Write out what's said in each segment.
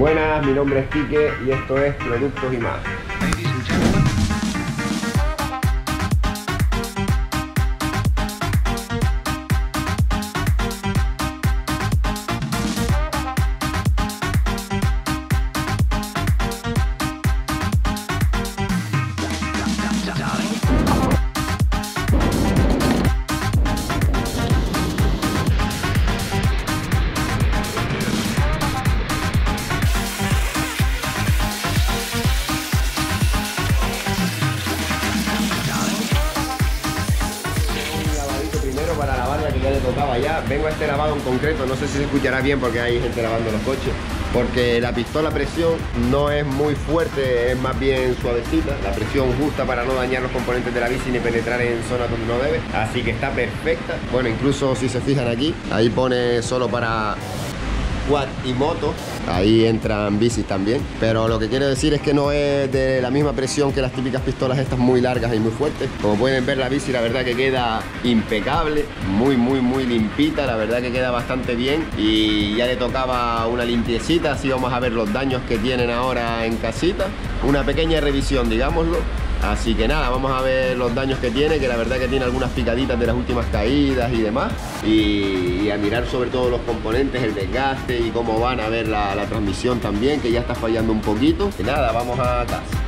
Buenas, mi nombre es Quique y esto es Productos y más. Vengo a este lavado en concreto, no sé si se escuchará bien porque hay gente lavando los coches. Porque la pistola presión no es muy fuerte, es más bien suavecita. La presión justa para no dañar los componentes de la bici ni penetrar en zonas donde no debe. Así que está perfecta. Bueno, incluso si se fijan aquí, ahí pone solo para quad y moto Ahí entran bicis también. Pero lo que quiero decir es que no es de la misma presión que las típicas pistolas estas muy largas y muy fuertes. Como pueden ver la bici la verdad que queda impecable, muy muy muy limpita, la verdad que queda bastante bien y ya le tocaba una limpiecita, así vamos a ver los daños que tienen ahora en casita. Una pequeña revisión, digámoslo Así que nada, vamos a ver los daños que tiene, que la verdad que tiene algunas picaditas de las últimas caídas y demás. Y, a mirar sobre todo los componentes, el desgaste y cómo van a ver la, la transmisión también, que ya está fallando un poquito. Y nada, vamos a casa.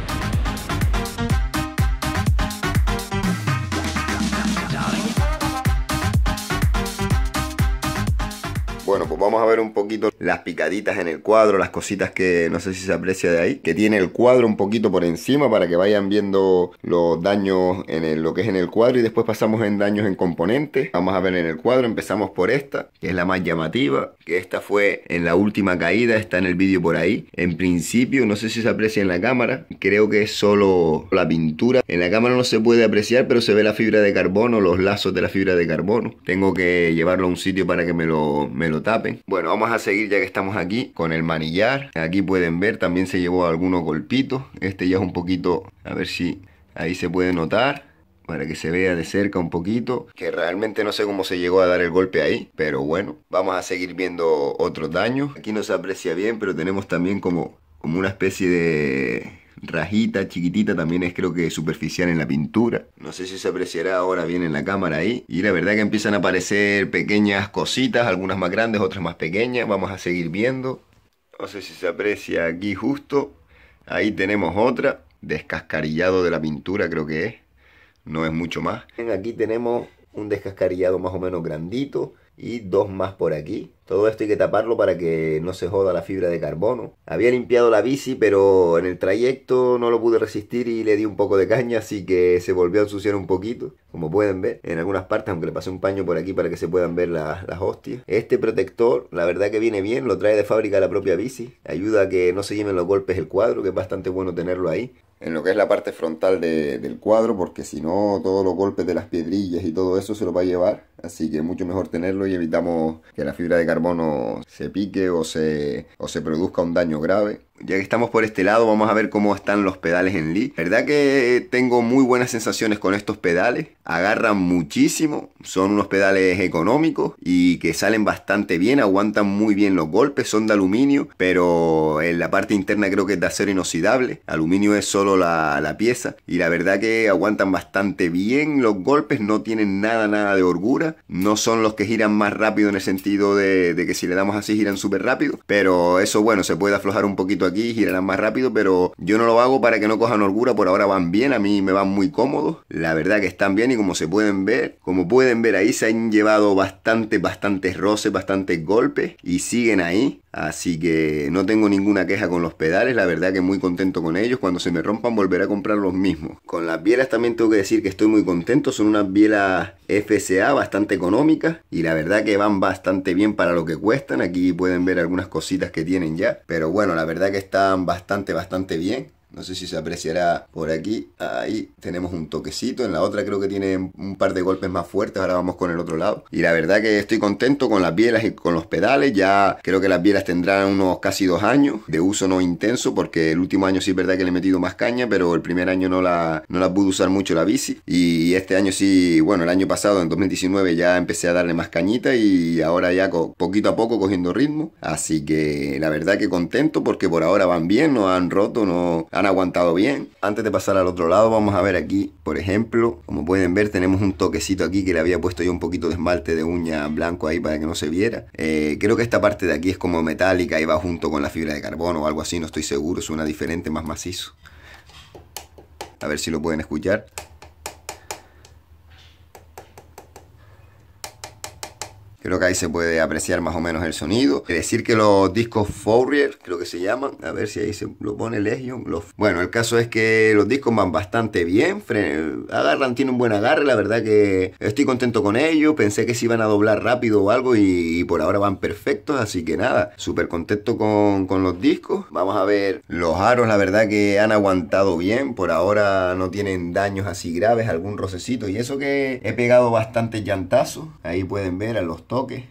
Bueno, pues vamos a ver un poquito las picaditas en el cuadro, las cositas que no sé si se aprecia de ahí, que tiene el cuadro un poquito por encima para que vayan viendo los daños en lo que es en el cuadro y después pasamos en daños en componentes. Vamos a ver en el cuadro, empezamos por esta, que es la más llamativa, que esta fue en la última caída, está en el vídeo por ahí. En principio, no sé si se aprecia en la cámara, creo que es solo la pintura. En la cámara no se puede apreciar, pero se ve la fibra de carbono, los lazos de la fibra de carbono. Tengo que llevarlo a un sitio para que me lo, me lo tapen. Bueno, vamos a seguir ya que estamos aquí con el manillar. Aquí pueden ver, también se llevó algunos golpitos. Este ya es un poquito, a ver si ahí se puede notar para que se vea de cerca un poquito, que realmente no sé cómo se llegó a dar el golpe ahí, pero bueno, vamos a seguir viendo otros daños. Aquí no se aprecia bien, pero tenemos también como, como una especie de rajita, chiquitita, también es creo que superficial en la pintura. No sé si se apreciará ahora bien en la cámara ahí. Y la verdad que empiezan a aparecer pequeñas cositas, algunas más grandes, otras más pequeñas. Vamos a seguir viendo. No sé si se aprecia aquí justo. Ahí tenemos otra, descascarillado de la pintura creo que es. No es mucho más. Aquí tenemos un descascarillado más o menos grandito y dos más por aquí. Todo esto hay que taparlo para que no se joda la fibra de carbono. Había limpiado la bici, pero en el trayecto no lo pude resistir y le di un poco de caña, así que se volvió a ensuciar un poquito, como pueden ver. En algunas partes, aunque le pasé un paño por aquí para que se puedan ver las, hostias. Este protector, la verdad que viene bien, lo trae de fábrica la propia bici. Ayuda a que no se lleven los golpes el cuadro, que es bastante bueno tenerlo ahí en lo que es la parte frontal del cuadro, porque si no, todos los golpes de las piedrillas y todo eso se lo va a llevar. Así que mucho mejor tenerlo y evitamos que la fibra de carbono se pique o se, produzca un daño grave. Ya que estamos por este lado, vamos a ver cómo están los pedales en Lee. Verdad que tengo muy buenas sensaciones con estos pedales. Agarran muchísimo. Son unos pedales económicos y que salen bastante bien. Aguantan muy bien los golpes. Son de aluminio, pero en la parte interna creo que es de acero inoxidable. Aluminio es solo la, la pieza. Y la verdad que aguantan bastante bien los golpes. No tienen nada, nada de orgura no son los que giran más rápido en el sentido de, que si le damos así giran súper rápido. Pero eso, bueno, se puede aflojar un poquito aquí, girarán más rápido. Pero yo no lo hago para que no cojan holgura. Por ahora van bien, a mí me van muy cómodos. La verdad que están bien y como se pueden ver, como pueden ver ahí se han llevado bastante, bastantes roces, bastantes golpes y siguen ahí. Así que no tengo ninguna queja con los pedales, la verdad que muy contento con ellos. Cuando se me rompan volveré a comprar los mismos. Con las bielas también tengo que decir que estoy muy contento, son unas bielas FSA bastante económicas y la verdad que van bastante bien para lo que cuestan. Aquí pueden ver algunas cositas que tienen ya, pero bueno, la verdad que están bastante, bastante bien. No sé si se apreciará por aquí. Ahí tenemos un toquecito. En la otra creo que tiene un par de golpes más fuertes. Ahora vamos con el otro lado. Y la verdad que estoy contento con las bielas y con los pedales. Ya creo que las bielas tendrán unos casi dos años de uso no intenso. Porque el último año sí es verdad que le he metido más caña. Pero el primer año no la, no la pude usar mucho la bici. Y este año sí, bueno, el año pasado, en 2019, ya empecé a darle más cañita. Y ahora ya poquito a poco cogiendo ritmo. Así que la verdad que contento porque por ahora van bien. No han roto, no... Han han aguantado bien. Antes de pasar al otro lado, vamos a ver aquí, por ejemplo, como pueden ver, tenemos un toquecito aquí que le había puesto yo un poquito de esmalte de uña blanco ahí para que no se viera. Eh, creo que esta parte de aquí es como metálica y va junto con la fibra de carbono o algo así, no estoy seguro, suena diferente, más macizo. A ver si lo pueden escuchar. Creo que ahí se puede apreciar más o menos el sonido. Decir que los discos Fourier, creo que se llaman, a ver si ahí se lo pone Legion. Bueno, el caso es que los discos van bastante bien, agarran, tienen un buen agarre, la verdad que estoy contento con ellos. Pensé que se iban a doblar rápido o algo y, por ahora van perfectos, así que nada, súper contento con, los discos. Vamos a ver, los aros la verdad que han aguantado bien, por ahora no tienen daños así graves, algún rocecito y eso que he pegado bastante llantazos. Ahí pueden ver a los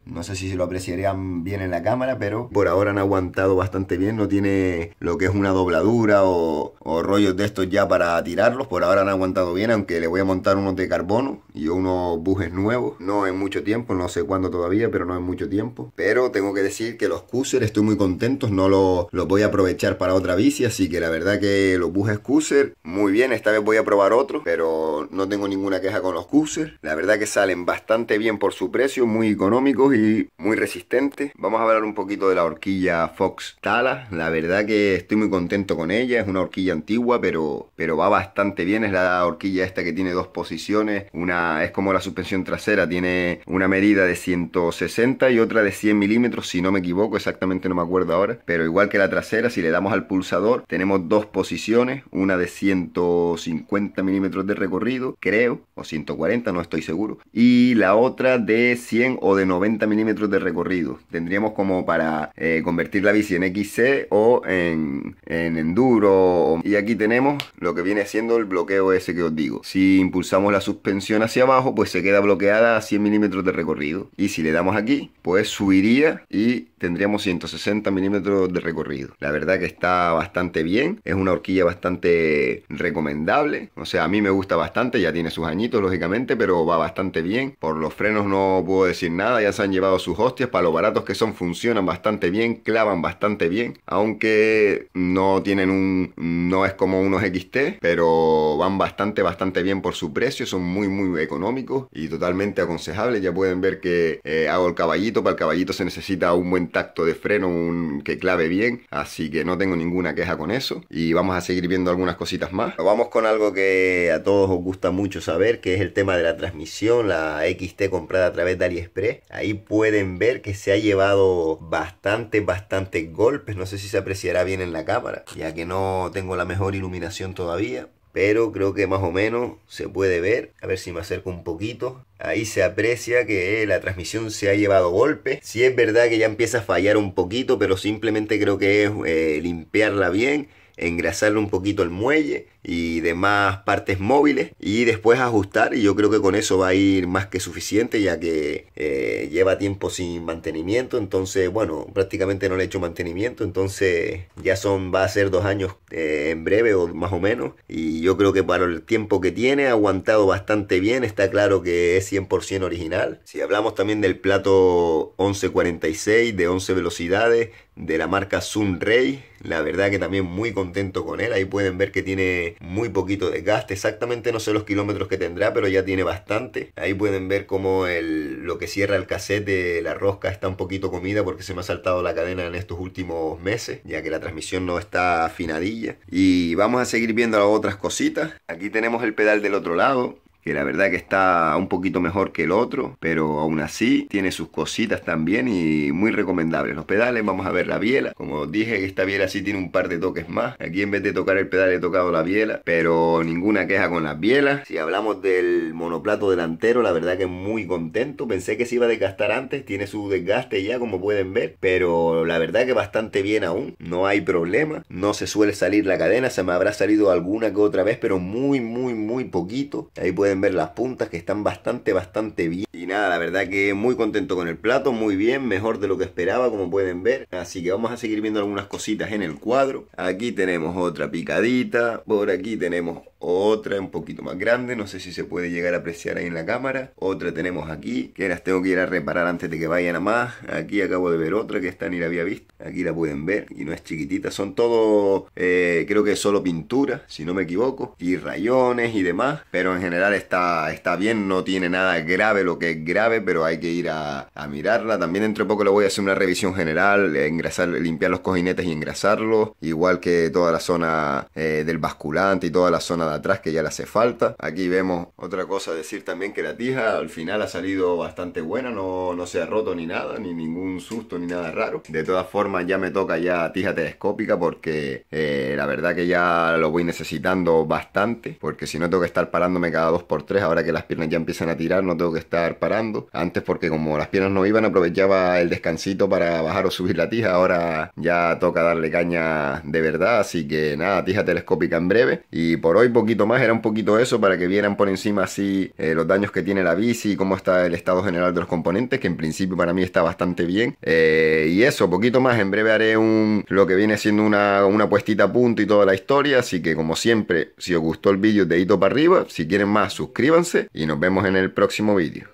no sé si se lo apreciarían bien en la cámara, pero por ahora han aguantado bastante bien. No tiene lo que es una dobladura o, o rollos de estos ya para tirarlos. Por ahora han aguantado bien, aunque le voy a montar unos de carbono y unos bujes nuevos. No en mucho tiempo, no sé cuándo todavía, pero no en mucho tiempo. Pero tengo que decir que los cusers estoy muy contentos No los, voy a aprovechar para otra bici, así que la verdad que los bujes cusers muy bien. Esta vez voy a probar otro, pero no tengo ninguna queja con los cusers. La verdad que salen bastante bien por su precio, muy con y muy resistente Vamos a hablar un poquito de la horquilla Fox Tala. La verdad que estoy muy contento con ella. Es una horquilla antigua, pero, pero va bastante bien. Es la horquilla esta que tiene dos posiciones. Una es como la suspensión trasera. Tiene una medida de 160 y otra de 100 milímetros, si no me equivoco. Exactamente no me acuerdo ahora. Pero igual que la trasera, si le damos al pulsador, tenemos dos posiciones. Una de 150 milímetros de recorrido, creo. O 140, no estoy seguro. Y la otra de 100 o de de 90 milímetros de recorrido. Tendríamos como para eh, convertir la bici en XC o en, en enduro. Y aquí tenemos lo que viene siendo el bloqueo ese que os digo. Si impulsamos la suspensión hacia abajo, pues se queda bloqueada a 100 milímetros de recorrido. Y si le damos aquí, pues subiría y tendríamos 160 milímetros de recorrido. La verdad que está bastante bien. Es una horquilla bastante recomendable. O sea, a mí me gusta bastante. Ya tiene sus añitos, lógicamente, pero va bastante bien. Por los frenos no puedo decir nada ya se han llevado sus hostias, para lo baratos que son funcionan bastante bien, clavan bastante bien, aunque no tienen un, no es como unos XT, pero van bastante, bastante bien por su precio, son muy, muy económicos y totalmente aconsejables, ya pueden ver que eh, hago el caballito, para el caballito se necesita un buen tacto de freno, un, que clave bien, así que no tengo ninguna queja con eso y vamos a seguir viendo algunas cositas más. Vamos con algo que a todos os gusta mucho saber, que es el tema de la transmisión, la XT comprada a través de AliExpress. Ahí pueden ver que se ha llevado bastante, bastante golpes. No sé si se apreciará bien en la cámara, ya que no tengo la mejor iluminación todavía. Pero creo que más o menos se puede ver. A ver si me acerco un poquito. Ahí se aprecia que la transmisión se ha llevado golpes, si es verdad que ya empieza a fallar un poquito, pero simplemente creo que es eh, limpiarla bien engrasarle un poquito el muelle y demás partes móviles y después ajustar y yo creo que con eso va a ir más que suficiente ya que eh, lleva tiempo sin mantenimiento entonces bueno prácticamente no le he hecho mantenimiento entonces ya son va a ser dos años eh, en breve o más o menos y yo creo que para el tiempo que tiene ha aguantado bastante bien está claro que es 100% original si hablamos también del plato 1146 de 11 velocidades de la marca Sunray. La verdad que también muy contento con él. Ahí pueden ver que tiene muy poquito desgaste. Exactamente no sé los kilómetros que tendrá, pero ya tiene bastante. Ahí pueden ver como el, lo que cierra el cassette de la rosca está un poquito comida porque se me ha saltado la cadena en estos últimos meses, ya que la transmisión no está afinadilla. Y vamos a seguir viendo otras cositas. Aquí tenemos el pedal del otro lado que la verdad que está un poquito mejor que el otro, pero aún así tiene sus cositas también y muy recomendables. Los pedales, vamos a ver la biela. Como dije, esta biela sí tiene un par de toques más. Aquí en vez de tocar el pedal he tocado la biela, pero ninguna queja con las bielas. Si hablamos del monoplato delantero, la verdad que muy contento. Pensé que se iba a desgastar antes, tiene su desgaste ya como pueden ver, pero la verdad que bastante bien aún. No hay problema, no se suele salir la cadena, se me habrá salido alguna que otra vez, pero muy, muy, muy poquito. Ahí puede pueden ver las puntas que están bastante, bastante bien. Y nada, la verdad que muy contento con el plato, muy bien, mejor de lo que esperaba como pueden ver. Así que vamos a seguir viendo algunas cositas en el cuadro. Aquí tenemos otra picadita, por aquí tenemos otra un poquito más grande, no sé si se puede llegar a apreciar ahí en la cámara, otra tenemos aquí, que las tengo que ir a reparar antes de que vayan a más, aquí acabo de ver otra que esta ni la había visto, aquí la pueden ver y no es chiquitita, son todo, eh, creo que solo pintura, si no me equivoco, y rayones y demás, pero en general está, está bien, no tiene nada grave lo que es grave, pero hay que ir a, mirarla, también dentro de poco le voy a hacer una revisión general, eh, engrasar, limpiar los cojinetes y engrasarlos, igual que toda la zona eh, del basculante y toda la zona de atrás que ya le hace falta. Aquí vemos otra cosa, decir también que la tija al final ha salido bastante buena, no, no se ha roto ni nada, ni ningún susto, ni nada raro. De todas formas ya me toca ya tija telescópica porque eh, la verdad que ya lo voy necesitando bastante, porque si no tengo que estar parándome cada 2 por 3 ahora que las piernas ya empiezan a tirar, no tengo que estar parando. Antes porque como las piernas no iban, aprovechaba el descansito para bajar o subir la tija, ahora ya toca darle caña de verdad, así que nada, tija telescópica en breve. Y por hoy, poquito más, era un poquito eso para que vieran por encima así eh, los daños que tiene la bici y cómo está el estado general de los componentes, que en principio para mí está bastante bien. Eh, y eso, poquito más, en breve haré un lo que viene siendo una, una puestita a punto y toda la historia, así que como siempre, si os gustó el vídeo, dedito para arriba, si quieren más, suscríbanse y nos vemos en el próximo vídeo.